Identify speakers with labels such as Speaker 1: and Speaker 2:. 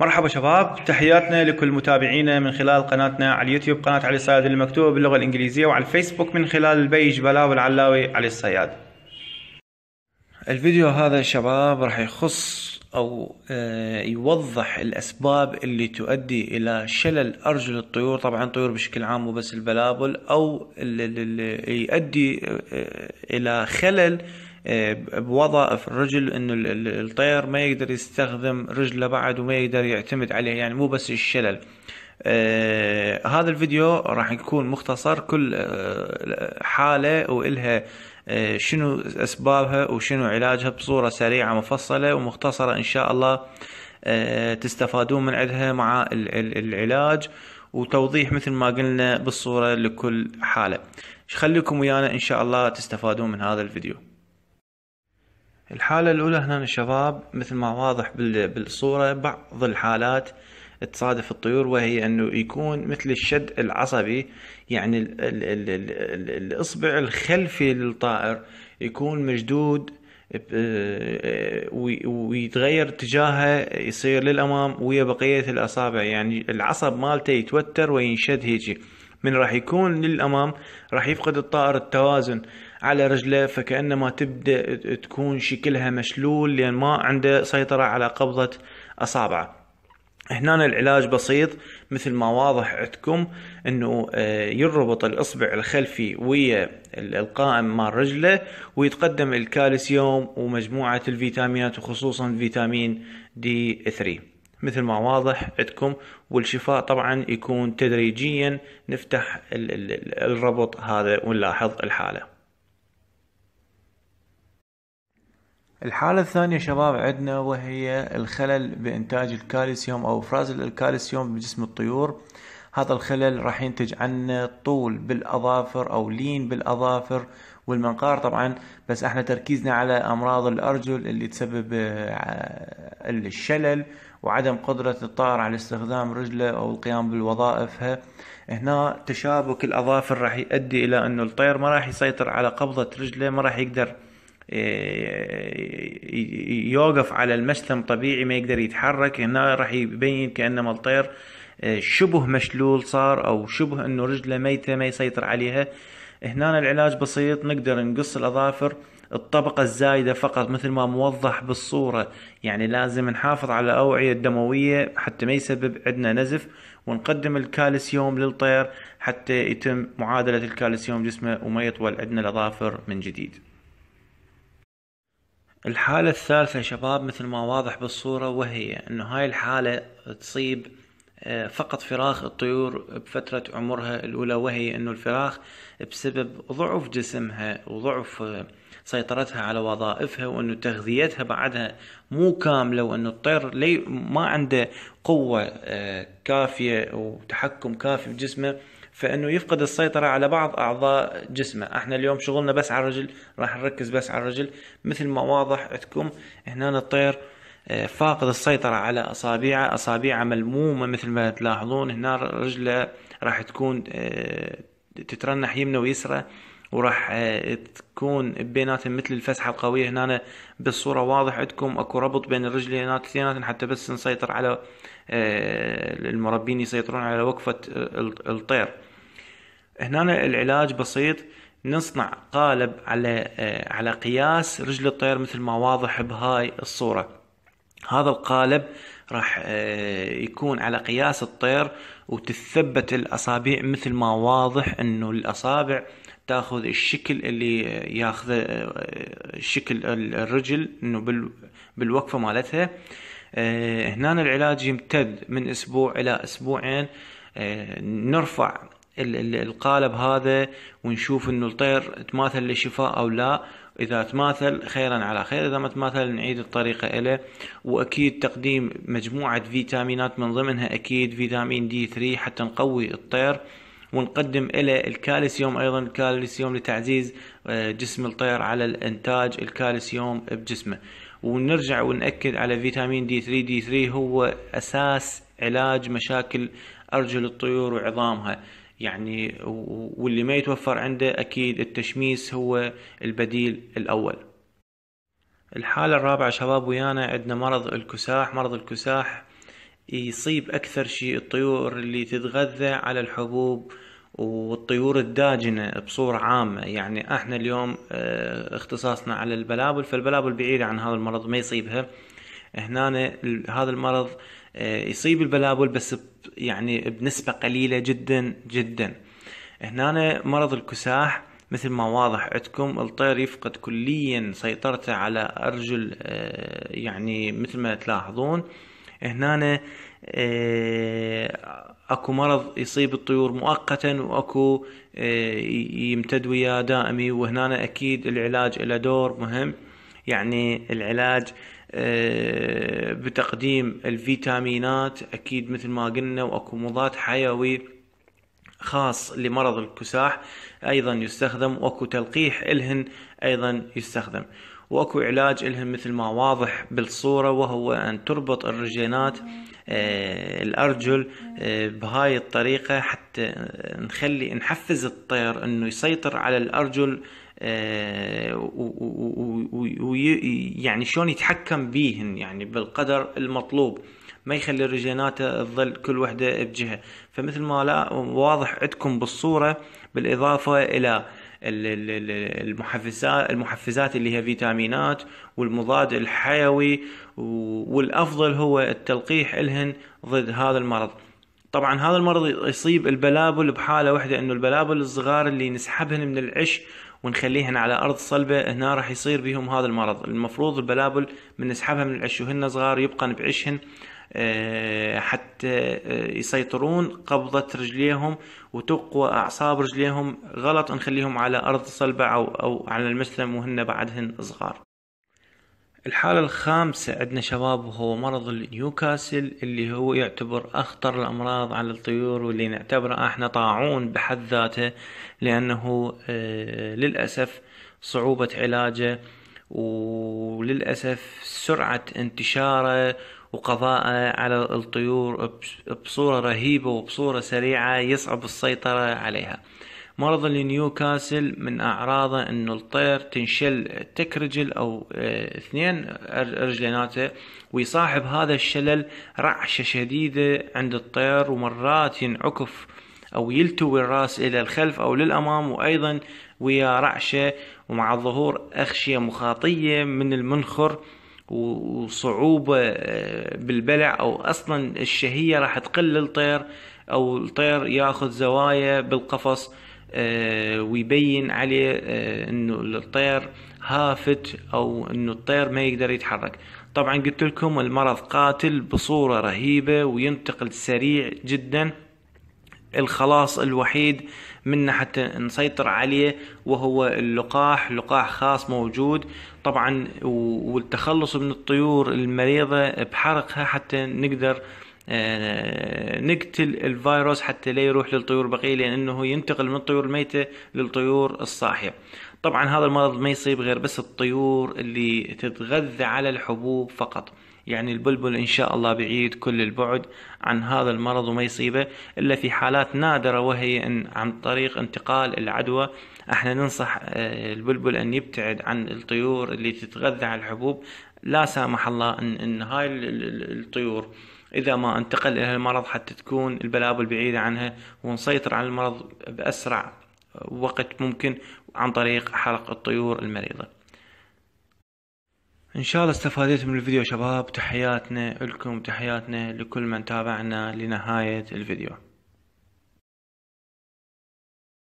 Speaker 1: مرحبا شباب تحياتنا لكل متابعينا من خلال قناتنا على اليوتيوب قناة علي الصياد المكتوب باللغة الإنجليزية وعلى الفيسبوك من خلال البيج بلاوي العلاوي علي الصياد الفيديو هذا شباب راح يخص أو آه، يوضح الأسباب اللي تؤدي إلى شلل أرجل الطيور طبعا طيور بشكل عام مو بس البلابل أو اللي يؤدي آه، إلى خلل آه، بوضع في الرجل انه الطير ما يقدر يستخدم رجله بعد وما يقدر يعتمد عليه يعني مو بس الشلل آه هذا الفيديو راح يكون مختصر كل آه حالة وإلها آه شنو أسبابها وشنو علاجها بصورة سريعة مفصلة ومختصرة إن شاء الله آه تستفادون من عندها مع العلاج وتوضيح مثل ما قلنا بالصورة لكل حالة خليكم ويانا إن شاء الله تستفادون من هذا الفيديو الحالة الأولى هنا الشباب مثل ما واضح بالصورة بعض الحالات تصادف الطيور وهي انه يكون مثل الشد العصبي يعني الـ الـ الـ الـ الـ الاصبع الخلفي للطائر يكون مشدود ويتغير اتجاهه يصير للامام ويا بقيه الاصابع يعني العصب مالته يتوتر وينشد هيجي من راح يكون للامام راح يفقد الطائر التوازن على رجله فكأنما تبدأ تكون شكلها مشلول لأن ما عنده سيطرة على قبضة أصابعه هنا العلاج بسيط مثل ما واضح عندكم انه آه، يربط الاصبع الخلفي ويا القائم مال رجله ويتقدم الكالسيوم ومجموعة الفيتامينات وخصوصا فيتامين دي 3 مثل ما واضح عندكم والشفاء طبعا يكون تدريجيا نفتح الربط هذا ونلاحظ الحاله الحالة الثانية شباب عندنا وهي الخلل بإنتاج الكالسيوم أو إفراز الكالسيوم بجسم الطيور هذا الخلل راح ينتج عنا طول بالأظافر أو لين بالأظافر والمنقار طبعا بس احنا تركيزنا على أمراض الأرجل اللي تسبب آه، الشلل وعدم قدرة الطائر على استخدام رجله أو القيام بوظائفها هنا تشابك الأظافر راح يؤدي إلى أنه الطير ما راح يسيطر على قبضة رجله ما راح يقدر إيه، يوقف على المسلم طبيعي ما يقدر يتحرك هنا راح يبين كأنما الطير إيه، شبه مشلول صار أو شبه أنه رجله ميتة ما يسيطر عليها هنا العلاج بسيط نقدر نقص الأظافر الطبقة الزايدة فقط مثل ما موضح بالصورة يعني لازم نحافظ على الأوعية الدموية حتى ما يسبب عندنا نزف ونقدم الكالسيوم للطير حتى يتم معادلة الكالسيوم جسمه وما يطول عندنا الأظافر من جديد الحالة الثالثة شباب مثل ما واضح بالصورة وهي انه هاي الحالة تصيب آه، فقط فراخ الطيور بفترة عمرها الأولى وهي أنه الفراخ بسبب ضعف جسمها وضعف آه، سيطرتها على وظائفها وأنه تغذيتها بعدها مو كاملة وأنه الطير ما عنده قوة آه، كافية وتحكم كافي بجسمه فانه يفقد السيطره على بعض اعضاء جسمه احنا اليوم شغلنا بس على الرجل راح نركز بس على الرجل مثل ما واضح عندكم هنا الطير آه، فاقد السيطرة على أصابعه أصابعه ملمومة مثل ما تلاحظون هنا رجله راح تكون آه، تترنح يمنى ويسرى وراح آه، تكون بيناتهم مثل الفسحه القويه هنا بالصوره واضح عندكم اكو ربط بين الرجلين اثنيناتهم حتى بس نسيطر على آه، المربين يسيطرون على وقفه آه، الطير هنا العلاج بسيط نصنع قالب على على قياس رجل الطير مثل ما واضح بهاي الصوره هذا القالب راح يكون على قياس الطير وتثبت الاصابع مثل ما واضح انه الاصابع تاخذ الشكل اللي ياخذه شكل الرجل انه بالوقفه مالتها آه، هنا العلاج يمتد من اسبوع الى اسبوعين آه، نرفع القالب هذا ونشوف انه الطير تماثل للشفاء او لا اذا تماثل خيرا على خير اذا ما تماثل نعيد الطريقه له واكيد تقديم مجموعه فيتامينات من ضمنها اكيد فيتامين دي 3 حتى نقوي الطير ونقدم إلى الكالسيوم أيضا الكالسيوم لتعزيز آه، جسم الطير على الإنتاج الكالسيوم بجسمه ونرجع ونأكد على فيتامين دي 3 دي 3 هو أساس علاج مشاكل أرجل الطيور وعظامها يعني واللي ما يتوفر عنده أكيد التشميس هو البديل الأول الحالة الرابعة شباب ويانا عندنا مرض الكساح مرض الكساح يصيب أكثر شيء الطيور اللي تتغذى على الحبوب والطيور الداجنة بصورة عامة يعني احنا اليوم آه، اختصاصنا على البلابل فالبلابل بعيدة عن هذا المرض ما يصيبها هنا هذا المرض آه، يصيب البلابل بس يعني بنسبة قليلة جدا جدا هنا مرض الكساح مثل ما واضح عندكم الطير يفقد كليا سيطرته على أرجل آه، يعني مثل ما تلاحظون هنا آه، اكو مرض يصيب الطيور مؤقتا واكو آه، يمتد وياه دائمي وهنا اكيد العلاج له دور مهم يعني العلاج آه، بتقديم الفيتامينات اكيد مثل ما قلنا واكو مضاد حيوي خاص لمرض الكساح ايضا يستخدم واكو تلقيح الهن ايضا يستخدم واكو علاج الهم مثل ما واضح بالصورة وهو ان تربط الرجينات آه، الارجل آه، بهاي الطريقة حتى نخلي نحفز الطير انه يسيطر على الارجل آه، ويعني شلون يتحكم بيهن يعني بالقدر المطلوب ما يخلي الرجينات تظل كل وحده بجهه فمثل ما لا واضح عندكم بالصوره بالاضافه الى المحفزات المحفزات اللي هي فيتامينات والمضاد الحيوي والافضل هو التلقيح الهن ضد هذا المرض طبعا هذا المرض يصيب البلابل بحاله واحده انه البلابل الصغار اللي نسحبهن من العش ونخليهن على ارض صلبه هنا راح يصير بهم هذا المرض المفروض البلابل من نسحبها من العش وهن صغار يبقن بعشهن آه، حتى آه، يسيطرون قبضة رجليهم وتقوى أعصاب رجليهم غلط نخليهم على أرض صلبة أو, أو على المسلم وهن بعدهن صغار الحالة الخامسة عندنا شباب وهو مرض نيوكاسل اللي هو يعتبر أخطر الأمراض على الطيور واللي نعتبره احنا طاعون بحد ذاته لأنه آه، للأسف صعوبة علاجه وللأسف سرعة انتشاره وقضاءه على الطيور بصورة رهيبة وبصورة سريعة يصعب السيطرة عليها مرض النيوكاسل من أعراضه أنه الطير تنشل تك رجل أو آه، اثنين رجليناته ويصاحب هذا الشلل رعشة شديدة عند الطير ومرات ينعكف أو يلتوي الرأس إلى الخلف أو للأمام وأيضا ويا رعشة ومع ظهور أغشية مخاطية من المنخر وصعوبة آه، بالبلع أو أصلا الشهية راح تقل الطير أو الطير ياخذ زوايا بالقفص آه، ويبين عليه آه، انه الطير هافت او انه الطير ما يقدر يتحرك طبعا قلت لكم المرض قاتل بصورة رهيبة وينتقل سريع جدا الخلاص الوحيد منا حتى نسيطر عليه وهو اللقاح لقاح خاص موجود طبعا والتخلص من الطيور المريضة بحرقها حتى نقدر آه، نقتل الفيروس حتى لا يروح للطيور البقية لأنه ينتقل من الطيور الميتة للطيور الصاحية طبعا هذا المرض ما يصيب غير بس الطيور اللي تتغذى على الحبوب فقط يعني البلبل إن شاء الله بعيد كل البعد عن هذا المرض وما يصيبه إلا في حالات نادرة وهي إن عن طريق انتقال العدوى احنا ننصح آه، البلبل أن يبتعد عن الطيور اللي تتغذى على الحبوب لا سامح الله إن, إن هاي الطيور إذا ما انتقل إلى المرض حتى تكون البلابل بعيدة عنها ونسيطر على المرض بأسرع وقت ممكن عن طريق حلق الطيور المريضة ان شاء الله استفاديتم من الفيديو شباب تحياتنا لكم تحياتنا لكل من تابعنا لنهاية الفيديو